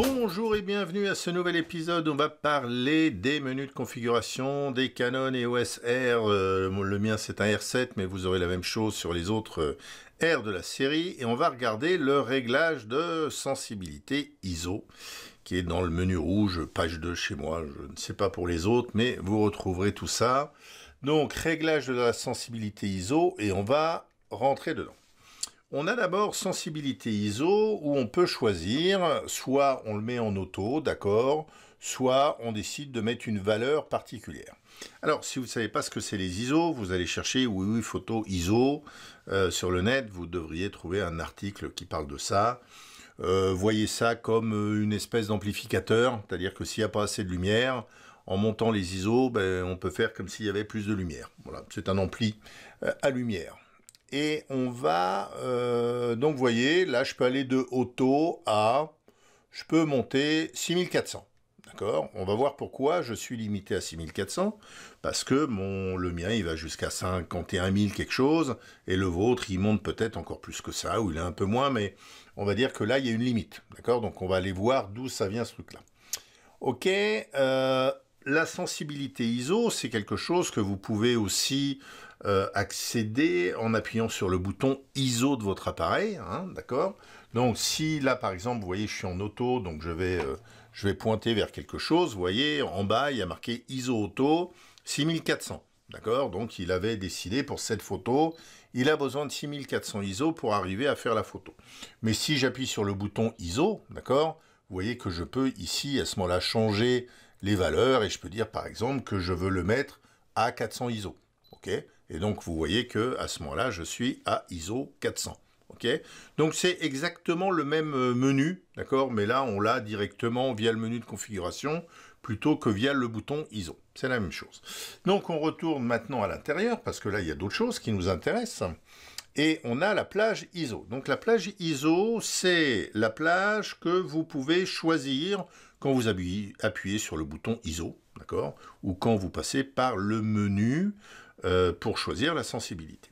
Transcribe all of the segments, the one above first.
Bonjour et bienvenue à ce nouvel épisode. On va parler des menus de configuration des Canon et OSR, R. Euh, le mien c'est un R7, mais vous aurez la même chose sur les autres euh, R de la série. Et on va regarder le réglage de sensibilité ISO qui est dans le menu rouge, page 2 chez moi. Je ne sais pas pour les autres, mais vous retrouverez tout ça. Donc réglage de la sensibilité ISO et on va rentrer dedans. On a d'abord sensibilité ISO où on peut choisir, soit on le met en auto, d'accord, soit on décide de mettre une valeur particulière. Alors, si vous ne savez pas ce que c'est les ISO, vous allez chercher oui, oui, photo ISO euh, sur le net, vous devriez trouver un article qui parle de ça. Euh, voyez ça comme euh, une espèce d'amplificateur, c'est-à-dire que s'il n'y a pas assez de lumière, en montant les ISO, ben, on peut faire comme s'il y avait plus de lumière. Voilà, c'est un ampli à lumière. Et on va, euh, donc vous voyez, là je peux aller de auto à, je peux monter 6400. D'accord On va voir pourquoi je suis limité à 6400. Parce que mon, le mien, il va jusqu'à 51 000 quelque chose. Et le vôtre, il monte peut-être encore plus que ça, ou il est un peu moins. Mais on va dire que là, il y a une limite. D'accord Donc on va aller voir d'où ça vient ce truc-là. Ok. Euh, la sensibilité ISO, c'est quelque chose que vous pouvez aussi euh, accéder en appuyant sur le bouton ISO de votre appareil, hein, d'accord Donc si là par exemple, vous voyez, je suis en auto, donc je vais, euh, je vais pointer vers quelque chose, vous voyez, en bas il y a marqué ISO auto 6400, d'accord Donc il avait décidé pour cette photo, il a besoin de 6400 ISO pour arriver à faire la photo. Mais si j'appuie sur le bouton ISO, d'accord Vous voyez que je peux ici à ce moment-là changer les valeurs et je peux dire par exemple que je veux le mettre à 400 ISO. ok et donc, vous voyez que à ce moment-là, je suis à ISO 400. donc, c'est exactement le même euh, menu, d'accord Mais là, on l'a directement via le menu de configuration plutôt que via le bouton ISO. C'est la même chose. Donc, on retourne maintenant à l'intérieur parce que là, il y a d'autres choses qui nous intéressent. Et on a la plage ISO. Donc, la plage ISO, c'est la plage que vous pouvez choisir quand vous appuyez sur le bouton ISO, d'accord Ou quand vous passez par le menu euh, pour choisir la sensibilité.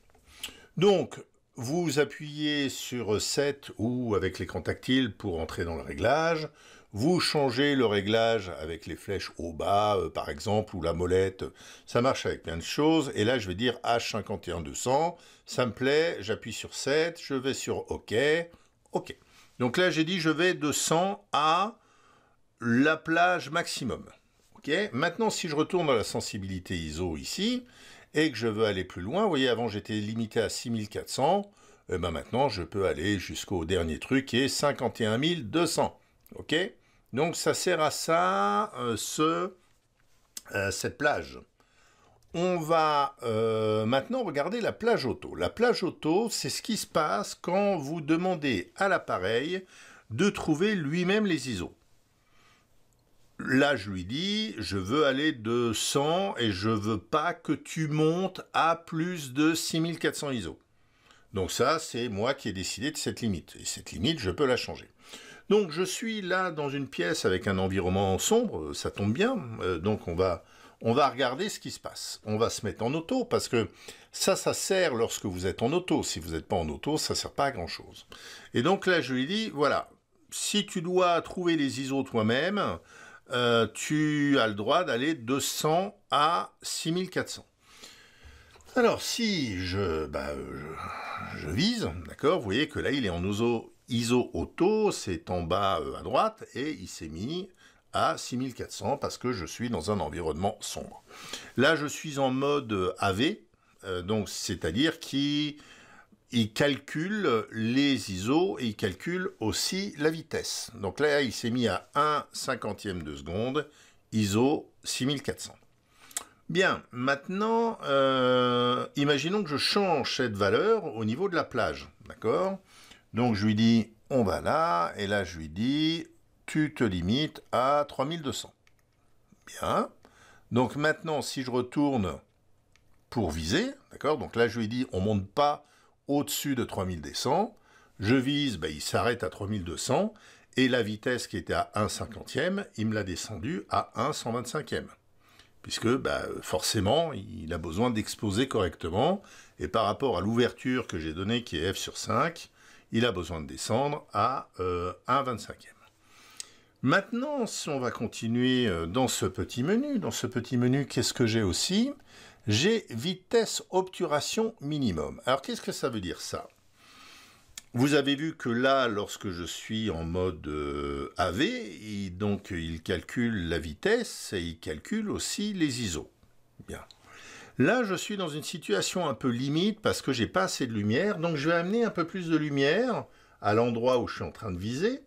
Donc, vous appuyez sur 7 ou avec l'écran tactile pour entrer dans le réglage. Vous changez le réglage avec les flèches au bas, euh, par exemple, ou la molette. Ça marche avec plein de choses. Et là, je vais dire H51200. Ça me plaît, j'appuie sur 7, je vais sur OK. OK. Donc là, j'ai dit je vais de 100 à la plage maximum. OK Maintenant, si je retourne à la sensibilité ISO ici, et que je veux aller plus loin, vous voyez, avant j'étais limité à 6400, et eh ben maintenant je peux aller jusqu'au dernier truc qui est 51200, Ok Donc ça sert à ça, euh, ce, euh, cette plage. On va euh, maintenant regarder la plage auto. La plage auto, c'est ce qui se passe quand vous demandez à l'appareil de trouver lui-même les ISO. Là, je lui dis, je veux aller de 100 et je veux pas que tu montes à plus de 6400 ISO. Donc ça, c'est moi qui ai décidé de cette limite. Et cette limite, je peux la changer. Donc je suis là dans une pièce avec un environnement sombre, ça tombe bien. Euh, donc on va, on va regarder ce qui se passe. On va se mettre en auto parce que ça, ça sert lorsque vous êtes en auto. Si vous n'êtes pas en auto, ça ne sert pas à grand chose. Et donc là, je lui dis, voilà, si tu dois trouver les ISO toi-même, euh, tu as le droit d'aller de 100 à 6400. Alors si bah, je, vise, d'accord, vous voyez que là il est en ISO, auto, c'est en bas euh, à droite, et il s'est mis à 6400 parce que je suis dans un environnement sombre. Là je suis en mode euh, AV, donc c'est-à-dire qui il calcule les ISO et il calcule aussi la vitesse. Donc là, il s'est mis à 1 cinquantième de seconde, ISO 6400. Bien, maintenant, euh, imaginons que je change cette valeur au niveau de la plage, d'accord Donc je lui dis, on va là, et là je lui dis, tu te limites à 3200. Bien, donc maintenant, si je retourne pour viser, d'accord Donc là je lui dis, on monte pas au-dessus de 3200, je vise, ben, il s'arrête à 3200, et la vitesse qui était à 1 50e, il me l'a descendue à 1 125e. Puisque ben, forcément, il a besoin d'exposer correctement, et par rapport à l'ouverture que j'ai donnée, qui est f sur 5, il a besoin de descendre à euh, 1 25e. Maintenant, si on va continuer euh, dans ce petit menu, dans ce petit menu, qu'est-ce que j'ai aussi j'ai vitesse obturation minimum. Alors qu'est-ce que ça veut dire ça vous avez vu que là, lorsque je suis en mode euh, AV, il, donc il calcule la vitesse et il calcule aussi les ISO. Bien. Là, je suis dans une situation un peu limite parce que j'ai pas assez de lumière, donc je vais amener un peu plus de lumière à l'endroit où je suis en train de viser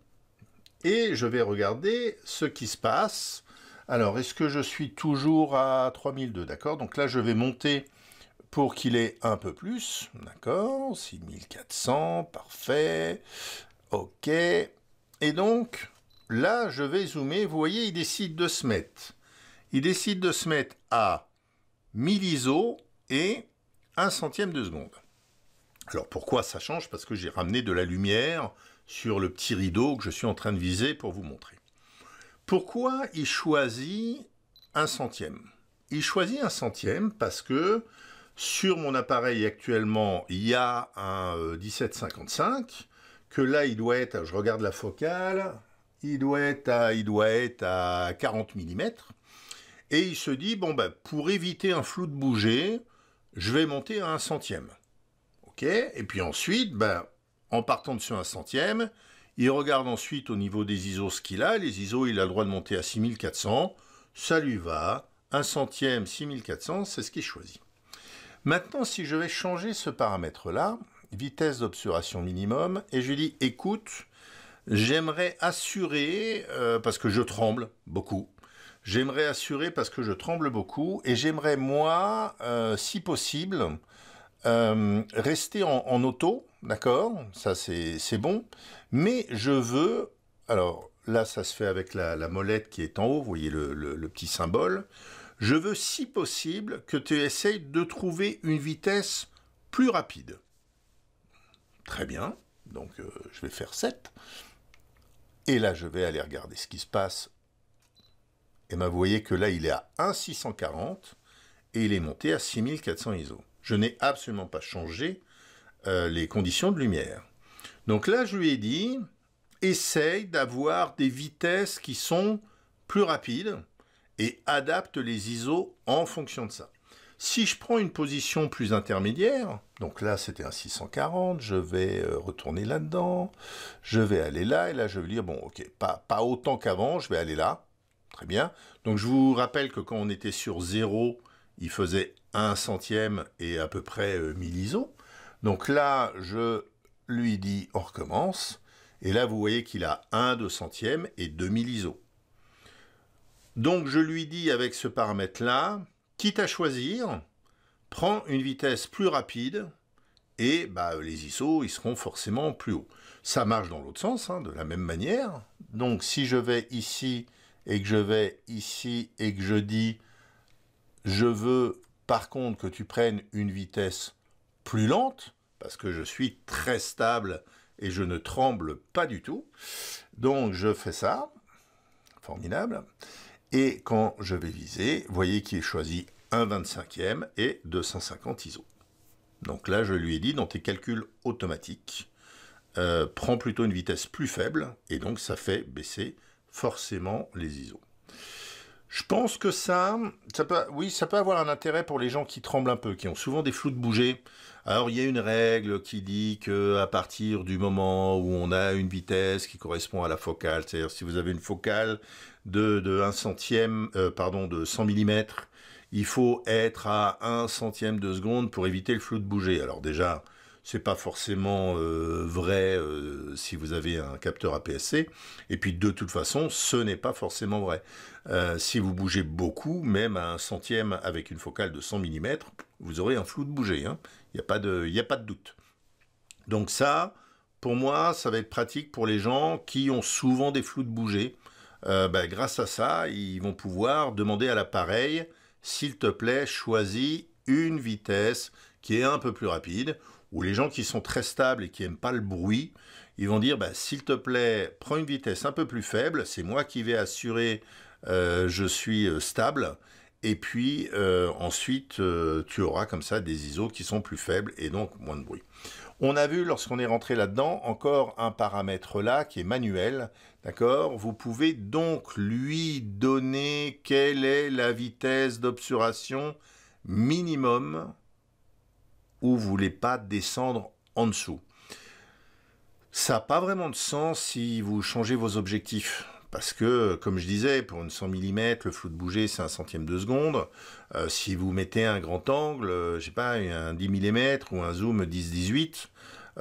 et je vais regarder ce qui se passe alors, est-ce que je suis toujours à 3002 D'accord, donc là, je vais monter pour qu'il ait un peu plus. D'accord, 6400, parfait. OK. Et donc, là, je vais zoomer. Vous voyez, il décide de se mettre. Il décide de se mettre à 1000 ISO et 1 centième de seconde. Alors pourquoi ça change Parce que j'ai ramené de la lumière sur le petit rideau que je suis en train de viser pour vous montrer. Pourquoi il choisit un centième Il choisit un centième parce que sur mon appareil actuellement, il y a un 1755, euh, que là, il doit être, je regarde la focale, il doit être à, 40 mm. Et il se dit, bon, ben, pour éviter un flou de bouger, je vais monter à un centième. OK Et puis ensuite, ben, en partant de ce un centième, il regarde ensuite au niveau des ISO ce qu'il a. Les ISO, il a le droit de monter à 6400. Ça lui va. Un centième, 6400, c'est ce qu'il choisit. Maintenant, si je vais changer ce paramètre-là, vitesse d'obturation minimum, et je lui dis, écoute, j'aimerais assurer, euh, parce que je tremble beaucoup, j'aimerais assurer parce que je tremble beaucoup, et j'aimerais, moi, euh, si possible, euh, rester en, auto, d'accord, ça c'est bon, mais je veux, alors là ça se fait avec la, molette qui est en haut, vous voyez le, petit symbole, je veux si possible que tu essayes de trouver une vitesse plus rapide. Très bien, donc euh, je vais faire 7, et là je vais aller regarder ce qui se passe, et bien vous voyez que là il est à 1,640, et il est monté à 6400 ISO. Je n'ai absolument pas changé euh, les conditions de lumière. Donc là, je lui ai dit, essaye d'avoir des vitesses qui sont plus rapides et adapte les ISO en fonction de ça. Si je prends une position plus intermédiaire, donc là c'était un 640, je vais euh, retourner là-dedans, je vais aller là, et là je vais dire, bon ok, pas, pas autant qu'avant, je vais aller là, très bien. Donc je vous rappelle que quand on était sur 0, il faisait 1 centième et à peu près 1000 euh, ISO. Donc là, je lui dis on recommence. Et là, vous voyez qu'il a 1 2 centième et 2000 ISO. Donc je lui dis avec ce paramètre-là, quitte à choisir, prends une vitesse plus rapide et bah, les ISO ils seront forcément plus hauts. Ça marche dans l'autre sens, hein, de la même manière. Donc si je vais ici et que je vais ici et que je dis je veux par contre, que tu prennes une vitesse plus lente, parce que je suis très stable et je ne tremble pas du tout. Donc je fais ça, formidable. Et quand je vais viser, voyez qu'il est choisi 1 25e et 250 ISO. Donc là, je lui ai dit, dans tes calculs automatiques, euh, prends plutôt une vitesse plus faible, et donc ça fait baisser forcément les ISO. Je pense que ça, ça peut, oui, ça peut avoir un intérêt pour les gens qui tremblent un peu, qui ont souvent des flous de bouger. Alors il y a une règle qui dit que à partir du moment où on a une vitesse qui correspond à la focale, c'est-à-dire si vous avez une focale de, centième, euh, pardon, de 100 mm, il faut être à 1 centième de seconde pour éviter le flou de bouger. Alors déjà, n'est pas forcément euh, vrai euh, si vous avez un capteur APS-C. Et puis de toute façon, ce n'est pas forcément vrai. Euh, si vous bougez beaucoup, même à un centième avec une focale de 100 mm, vous aurez un flou de bouger. Hein. Il n'y a, pas de, a pas de doute. Donc ça, pour moi, ça va être pratique pour les gens qui ont souvent des flous de bouger. Ben, grâce à ça, ils vont pouvoir demander à l'appareil, s'il te plaît, choisis une vitesse qui est un peu plus rapide, ou les gens qui sont très stables et qui n'aiment pas le bruit, ils vont dire bah, s'il te plaît, prends une vitesse un peu plus faible, c'est moi qui vais assurer, euh, je suis euh, stable. Et puis euh, ensuite, tu auras comme ça des ISO qui sont plus faibles et donc moins de bruit. On a vu lorsqu'on est rentré là-dedans encore un paramètre là qui est manuel, d'accord Vous pouvez donc lui donner quelle est la vitesse d'obsuration minimum ou vous voulez pas descendre en dessous. Ça n'a pas vraiment de sens si vous changez vos objectifs. Parce que, comme je disais, pour une 100 mm, le flou de bouger, c'est un centième de seconde. Euh, si vous mettez un grand angle, je euh, je sais pas, un 10 mm ou un zoom 10-18,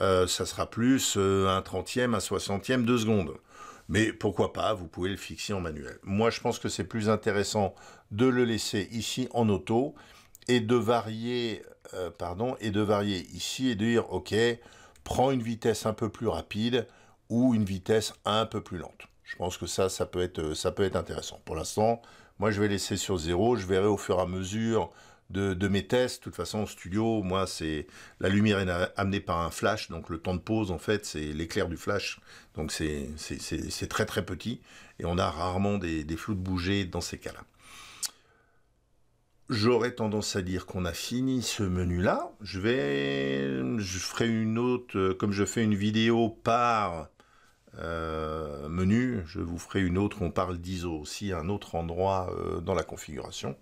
euh, ça sera plus un trentième, un soixantième de seconde. Mais pourquoi pas, vous pouvez le fixer en manuel. Moi, je pense que c'est plus intéressant de le laisser ici en auto et de varier, euh, pardon, et de varier ici et de dire ok, prends une vitesse un peu plus rapide ou une vitesse un peu plus lente. Je pense que ça, ça peut être, ça peut être intéressant. Pour l'instant, moi je vais laisser sur zéro, je verrai au fur et à mesure de, mes tests. De toute façon, au studio, moi c'est la lumière est amenée par un flash, donc le temps de pause en fait c'est l'éclair du flash, donc c'est très très petit et on a rarement des, des flous de bouger dans ces cas-là. J'aurais tendance à dire qu'on a fini ce menu-là. Je vais, je ferai une autre, euh, comme je fais une vidéo par euh, menu, je vous ferai une autre, on parle d'ISO aussi, un autre endroit euh, dans la configuration.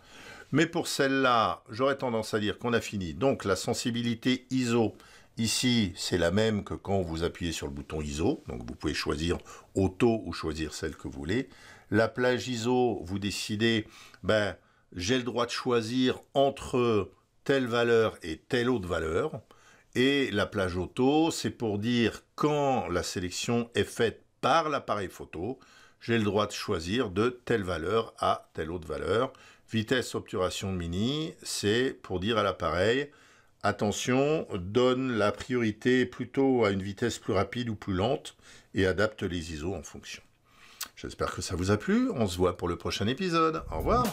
Mais pour celle-là, j'aurais tendance à dire qu'on a fini. Donc la sensibilité ISO, ici, c'est la même que quand vous appuyez sur le bouton ISO. Donc vous pouvez choisir auto ou choisir celle que vous voulez. La plage ISO, vous décidez, ben, j'ai le droit de choisir entre telle valeur et telle autre valeur. Et la plage auto, c'est pour dire quand la sélection est faite par l'appareil photo, j'ai le droit de choisir de telle valeur à telle autre valeur. Vitesse obturation mini, c'est pour dire à l'appareil, attention, donne la priorité plutôt à une vitesse plus rapide ou plus lente et adapte les ISO en fonction. J'espère que ça vous a plu, on se voit pour le prochain épisode. Au revoir